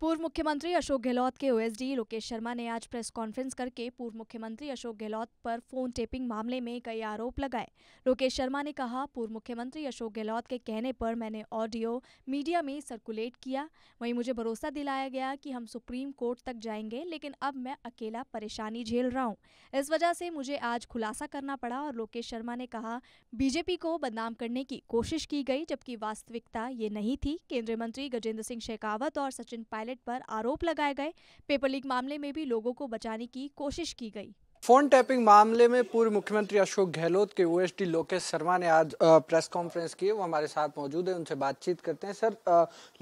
पूर्व मुख्यमंत्री अशोक गहलोत के ओएसडी लोकेश शर्मा ने आज प्रेस कॉन्फ्रेंस करके पूर्व मुख्यमंत्री अशोक गहलोत पर फोन टेपिंग मामले में कई आरोप लगाए लोकेश शर्मा ने कहा पूर्व मुख्यमंत्री अशोक गहलोत के कहने पर मैंने ऑडियो मीडिया में सर्कुलेट किया वहीं मुझे भरोसा दिलाया गया कि हम सुप्रीम कोर्ट तक जाएंगे लेकिन अब मैं अकेला परेशानी झेल रहा हूँ इस वजह से मुझे आज खुलासा करना पड़ा और लोकेश शर्मा ने कहा बीजेपी को बदनाम करने की कोशिश की गई जबकि वास्तविकता ये नहीं थी केंद्रीय मंत्री गजेंद्र सिंह शेखावत और सचिन पायलट पायलट पर आरोप लगाए गए पेपर लीक मामले में भी लोगों को बचाने की कोशिश की गई फोन टैपिंग मामले में पूर्व मुख्यमंत्री अशोक गहलोत के ओएसडी लोकेश शर्मा ने आज प्रेस कॉन्फ्रेंस की वो हमारे साथ मौजूद है उनसे बातचीत करते हैं सर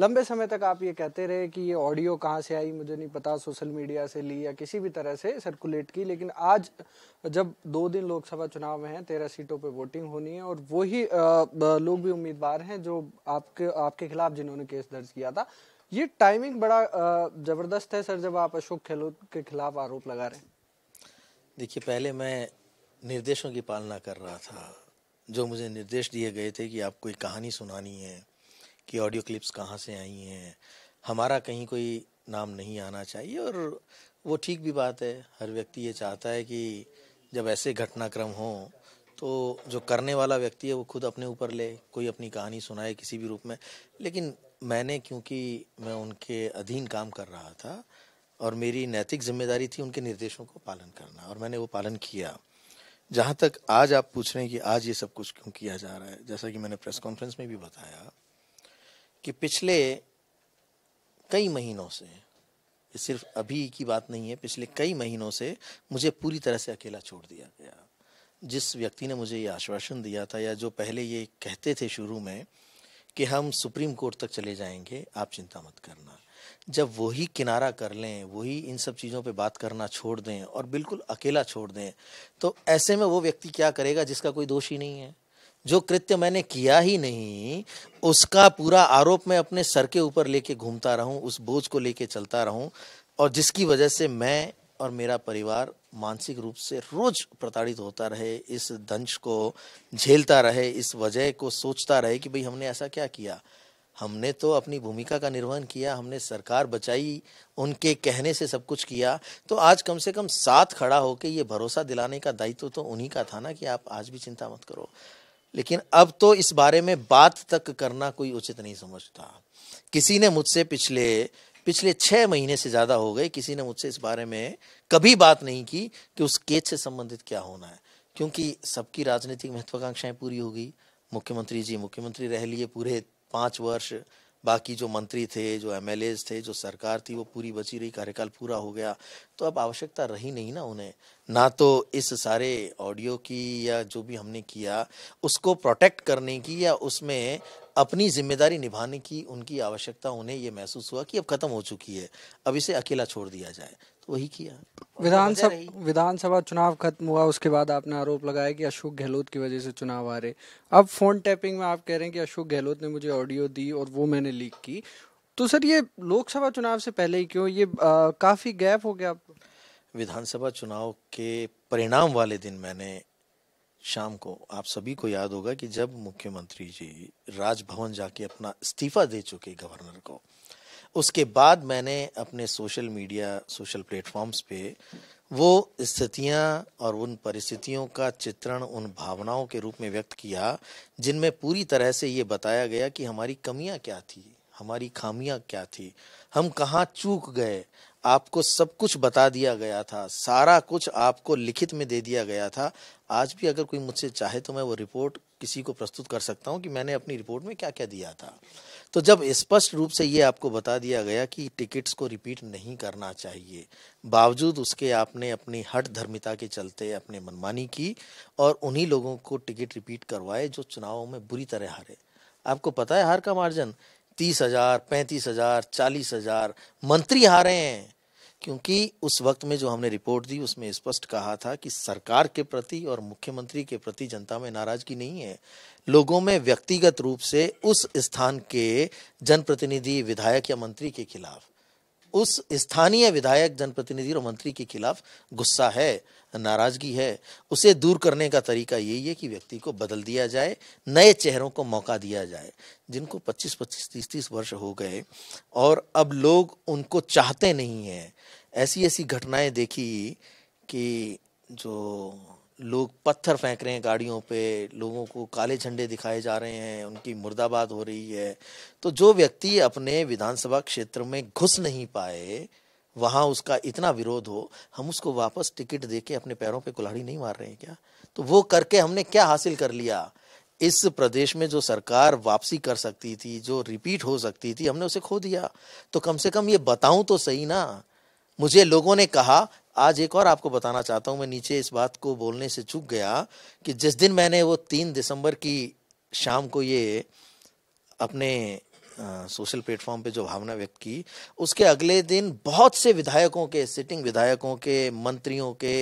लंबे समय तक आप ये कहते रहे कि ये ऑडियो कहाँ से आई मुझे नहीं पता सोशल मीडिया से ली या किसी भी तरह से सर्कुलेट की लेकिन आज जब दो दिन लोकसभा चुनाव में है तेरह सीटों पर वोटिंग होनी है और वही लोग भी उम्मीदवार हैं जो आपके आपके खिलाफ जिन्होंने केस दर्ज किया था ये टाइमिंग बड़ा ज़बरदस्त है सर जब आप अशोक गहलोत के खिलाफ आरोप लगा रहे देखिए पहले मैं निर्देशों की पालना कर रहा था जो मुझे निर्देश दिए गए थे कि आपको एक कहानी सुनानी है कि ऑडियो क्लिप्स कहाँ से आई हैं हमारा कहीं कोई नाम नहीं आना चाहिए और वो ठीक भी बात है हर व्यक्ति ये चाहता है कि जब ऐसे घटनाक्रम हों तो जो करने वाला व्यक्ति है वो खुद अपने ऊपर ले कोई अपनी कहानी सुनाए किसी भी रूप में लेकिन मैंने क्योंकि मैं उनके अधीन काम कर रहा था और मेरी नैतिक जिम्मेदारी थी उनके निर्देशों को पालन करना और मैंने वो पालन किया जहाँ तक आज आप पूछ रहे हैं कि आज ये सब कुछ क्यों किया जा रहा है जैसा कि मैंने प्रेस कॉन्फ्रेंस में भी बताया कि पिछले कई महीनों से ये सिर्फ अभी की बात नहीं है पिछले कई महीनों से मुझे पूरी तरह से अकेला छोड़ दिया गया जिस व्यक्ति ने मुझे ये आश्वासन दिया था या जो पहले ये कहते थे शुरू में कि हम सुप्रीम कोर्ट तक चले जाएंगे आप चिंता मत करना जब वही किनारा कर लें वही इन सब चीज़ों पे बात करना छोड़ दें और बिल्कुल अकेला छोड़ दें तो ऐसे में वो व्यक्ति क्या करेगा जिसका कोई दोष ही नहीं है जो कृत्य मैंने किया ही नहीं उसका पूरा आरोप मैं अपने सर के ऊपर लेके घूमता रहूं उस बोझ को लेके चलता रहूं और जिसकी वजह से मैं और मेरा परिवार मानसिक रूप से रोज प्रताड़ित होता रहे इस दंश को झेलता रहे इस वजह को सोचता रहे कि भाई हमने ऐसा क्या किया हमने तो अपनी भूमिका का निर्वहन किया हमने सरकार बचाई उनके कहने से सब कुछ किया तो आज कम से कम साथ खड़ा होकर ये भरोसा दिलाने का दायित्व तो उन्हीं का था ना कि आप आज भी चिंता मत करो लेकिन अब तो इस बारे में बात तक करना कोई उचित नहीं समझता किसी ने मुझसे पिछले पिछले छः महीने से ज़्यादा हो गए किसी ने मुझसे इस बारे में कभी बात नहीं की कि उस केस से संबंधित क्या होना है क्योंकि सबकी राजनीतिक महत्वाकांक्षाएं पूरी हो गई मुख्यमंत्री जी मुख्यमंत्री रह लिए पूरे पाँच वर्ष बाकी जो मंत्री थे जो एम थे जो सरकार थी वो पूरी बची रही कार्यकाल पूरा हो गया तो अब आवश्यकता रही नहीं ना उन्हें ना तो इस सारे ऑडियो की या जो भी हमने किया उसको प्रोटेक्ट करने की या उसमें अपनी जिम्मेदारी निभाने की उनकी आवश्यकता उन्हें ये महसूस हुआ कि अब ख़त्म हो चुकी है अब इसे अकेला छोड़ दिया जाए वही किया विधानसभा विधानसभा चुनाव खत्म हुआ उसके बाद आपने आरोप लगाया कि अशोक गहलोत की वजह से चुनाव आ रहे अब फोन टैपिंग में आप कह रहे हैं कि अशोक गहलोत ने मुझे ऑडियो दी और वो मैंने लीक की तो सर ये लोकसभा चुनाव से पहले ही क्यों ये आ, काफी गैप हो गया आपको विधानसभा चुनाव के परिणाम वाले दिन मैंने शाम को आप सभी को याद होगा कि जब मुख्यमंत्री जी राजभवन जाके अपना इस्तीफा दे चुके गवर्नर को उसके बाद मैंने अपने सोशल मीडिया सोशल प्लेटफॉर्म्स पे वो स्थितियाँ और उन परिस्थितियों का चित्रण उन भावनाओं के रूप में व्यक्त किया जिनमें पूरी तरह से ये बताया गया कि हमारी कमियाँ क्या थी हमारी खामियाँ क्या थी हम कहाँ चूक गए आपको सब कुछ बता दिया गया था सारा कुछ आपको लिखित में दे दिया गया था आज भी अगर कोई मुझसे चाहे तो मैं वो रिपोर्ट किसी को प्रस्तुत कर सकता हूँ कि मैंने अपनी रिपोर्ट में क्या क्या दिया था तो जब स्पष्ट रूप से ये आपको बता दिया गया कि टिकट्स को रिपीट नहीं करना चाहिए बावजूद उसके आपने अपनी हट धर्मिता के चलते अपने मनमानी की और उन्हीं लोगों को टिकट रिपीट करवाए जो चुनावों में बुरी तरह हारे आपको पता है हार का मार्जन तीस हजार पैंतीस हजार चालीस हजार मंत्री हारे हैं क्योंकि उस वक्त में जो हमने रिपोर्ट दी उसमें स्पष्ट कहा था कि सरकार के प्रति और मुख्यमंत्री के प्रति जनता में नाराजगी नहीं है लोगों में व्यक्तिगत रूप से उस स्थान के जनप्रतिनिधि विधायक या मंत्री के खिलाफ उस स्थानीय विधायक जनप्रतिनिधि और मंत्री के खिलाफ गुस्सा है नाराजगी है उसे दूर करने का तरीका यही है कि व्यक्ति को बदल दिया जाए नए चेहरों को मौका दिया जाए जिनको 25-25 30-30 वर्ष हो गए और अब लोग उनको चाहते नहीं हैं ऐसी ऐसी घटनाएं देखी कि जो लोग पत्थर फेंक रहे हैं गाड़ियों पे लोगों को काले झंडे दिखाए जा रहे हैं उनकी मुर्दाबाद हो रही है तो जो व्यक्ति अपने विधानसभा क्षेत्र में घुस नहीं पाए वहाँ उसका इतना विरोध हो हम उसको वापस टिकट दे के अपने पैरों पे कुल्हाड़ी नहीं मार रहे हैं क्या तो वो करके हमने क्या हासिल कर लिया इस प्रदेश में जो सरकार वापसी कर सकती थी जो रिपीट हो सकती थी हमने उसे खो दिया तो कम से कम ये बताऊं तो सही ना मुझे लोगों ने कहा आज एक और आपको बताना चाहता हूँ मैं नीचे इस बात को बोलने से चूक गया कि जिस दिन मैंने वो तीन दिसंबर की शाम को ये अपने सोशल प्लेटफॉर्म पे जो भावना व्यक्त की उसके अगले दिन बहुत से विधायकों के सिटिंग विधायकों के मंत्रियों के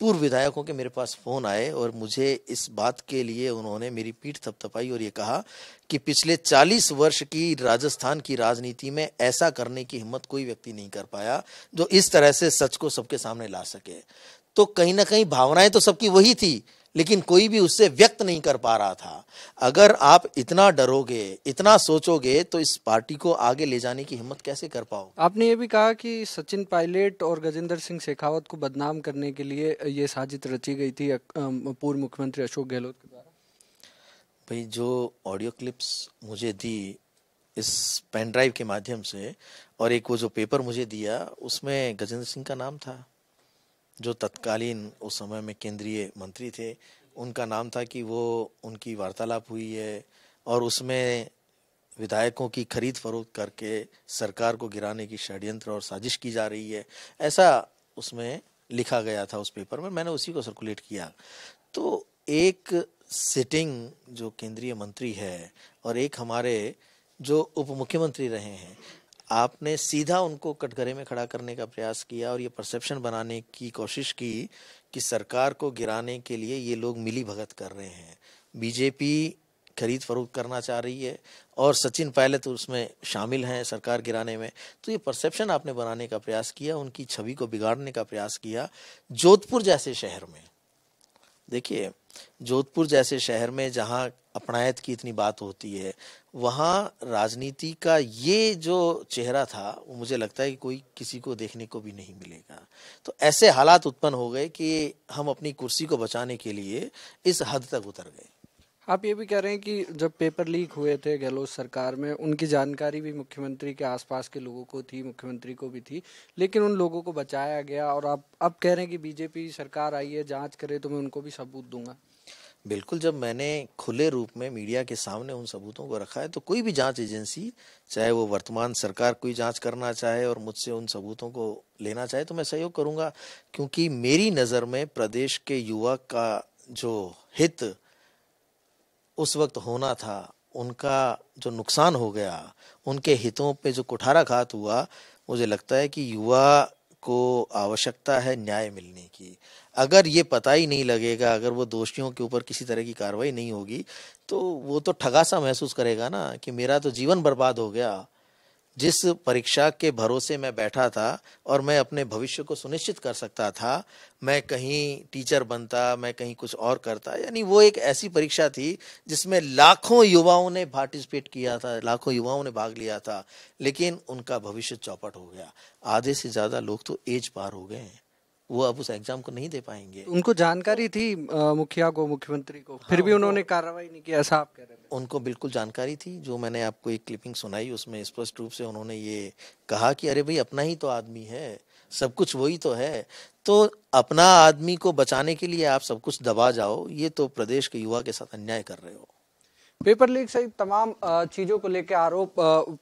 पूर्व विधायकों के मेरे पास फ़ोन आए और मुझे इस बात के लिए उन्होंने मेरी पीठ थपथपाई और ये कहा कि पिछले 40 वर्ष की राजस्थान की राजनीति में ऐसा करने की हिम्मत कोई व्यक्ति नहीं कर पाया जो इस तरह से सच को सबके सामने ला सके तो कहीं ना कहीं भावनाएं तो सबकी वही थी लेकिन कोई भी उससे व्यक्त नहीं कर पा रहा था अगर आप इतना डरोगे इतना सोचोगे तो इस पार्टी को आगे ले जाने की हिम्मत कैसे कर पाओ आपने ये भी कहा कि सचिन पायलट और गजेंद्र सिंह शेखावत को बदनाम करने के लिए ये साजिश रची गई थी पूर्व मुख्यमंत्री अशोक गहलोत के द्वारा भाई जो ऑडियो क्लिप्स मुझे दी इस पेन ड्राइव के माध्यम से और एक वो जो पेपर मुझे दिया उसमें गजेंद्र सिंह का नाम था जो तत्कालीन उस समय में केंद्रीय मंत्री थे उनका नाम था कि वो उनकी वार्तालाप हुई है और उसमें विधायकों की खरीद फरोख्त करके सरकार को गिराने की षड्यंत्र और साजिश की जा रही है ऐसा उसमें लिखा गया था उस पेपर में मैंने उसी को सर्कुलेट किया तो एक सिटिंग जो केंद्रीय मंत्री है और एक हमारे जो उप मुख्यमंत्री रहे हैं आपने सीधा उनको कटघरे में खड़ा करने का प्रयास किया और ये परसेप्शन बनाने की कोशिश की कि सरकार को गिराने के लिए ये लोग मिली भगत कर रहे हैं बीजेपी खरीद फरोख करना चाह रही है और सचिन पायलट उसमें शामिल हैं सरकार गिराने में तो ये परसेप्शन आपने बनाने का प्रयास किया उनकी छवि को बिगाड़ने का प्रयास किया जोधपुर जैसे शहर में देखिए जोधपुर जैसे शहर में जहाँ अपनायत की इतनी बात होती है वहाँ राजनीति का ये जो चेहरा था वो मुझे लगता है कि कोई किसी को देखने को भी नहीं मिलेगा तो ऐसे हालात उत्पन्न हो गए कि हम अपनी कुर्सी को बचाने के लिए इस हद तक उतर गए आप ये भी कह रहे हैं कि जब पेपर लीक हुए थे गहलोत सरकार में उनकी जानकारी भी मुख्यमंत्री के आसपास के लोगों को थी मुख्यमंत्री को भी थी लेकिन उन लोगों को बचाया गया और आप अब कह रहे हैं कि बीजेपी सरकार आई है जांच करे तो मैं उनको भी सबूत दूंगा बिल्कुल जब मैंने खुले रूप में मीडिया के सामने उन सबूतों को रखा है तो कोई भी जांच एजेंसी चाहे वो वर्तमान सरकार कोई जांच करना चाहे और मुझसे उन सबूतों को लेना चाहे तो मैं सहयोग करूंगा क्योंकि मेरी नज़र में प्रदेश के युवा का जो हित उस वक्त होना था उनका जो नुकसान हो गया उनके हितों पे जो कुठाराघात हुआ मुझे लगता है कि युवा को आवश्यकता है न्याय मिलने की अगर ये पता ही नहीं लगेगा अगर वो दोषियों के ऊपर किसी तरह की कार्रवाई नहीं होगी तो वो तो ठगासा महसूस करेगा ना कि मेरा तो जीवन बर्बाद हो गया जिस परीक्षा के भरोसे मैं बैठा था और मैं अपने भविष्य को सुनिश्चित कर सकता था मैं कहीं टीचर बनता मैं कहीं कुछ और करता यानी वो एक ऐसी परीक्षा थी जिसमें लाखों युवाओं ने पार्टिसिपेट किया था लाखों युवाओं ने भाग लिया था लेकिन उनका भविष्य चौपट हो गया आधे से ज़्यादा लोग तो एज पार हो गए हैं वो अब उस एग्जाम को नहीं दे पाएंगे उनको जानकारी थी मुखिया को मुख्यमंत्री को हाँ, फिर भी हाँ, उन्होंने कार्रवाई नहीं किया ऐसा आप कह रहे हैं उनको बिल्कुल जानकारी थी जो मैंने आपको एक क्लिपिंग सुनाई उसमें स्पष्ट रूप से उन्होंने ये कहा कि अरे भाई अपना ही तो आदमी है सब कुछ वही तो है तो अपना आदमी को बचाने के लिए आप सब कुछ दबा जाओ ये तो प्रदेश के युवा के साथ अन्याय कर रहे हो पेपर लीक सहित तमाम चीज़ों को लेकर आरोप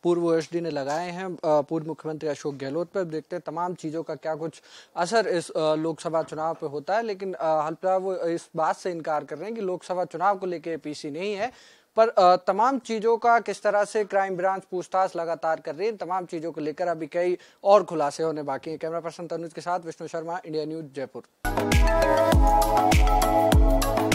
पूर्व ओएसडी ने लगाए हैं पूर्व मुख्यमंत्री अशोक गहलोत पर देखते हैं तमाम चीज़ों का क्या कुछ असर इस लोकसभा चुनाव पर होता है लेकिन हल्परा वो इस बात से इनकार कर रहे हैं कि लोकसभा चुनाव को लेकर पीसी नहीं है पर तमाम चीज़ों का किस तरह से क्राइम ब्रांच पूछताछ लगातार कर रही है तमाम चीज़ों को लेकर अभी कई और खुलासे होने बाकी हैं कैमरा पर्सन तनुज के साथ विष्णु शर्मा इंडिया न्यूज जयपुर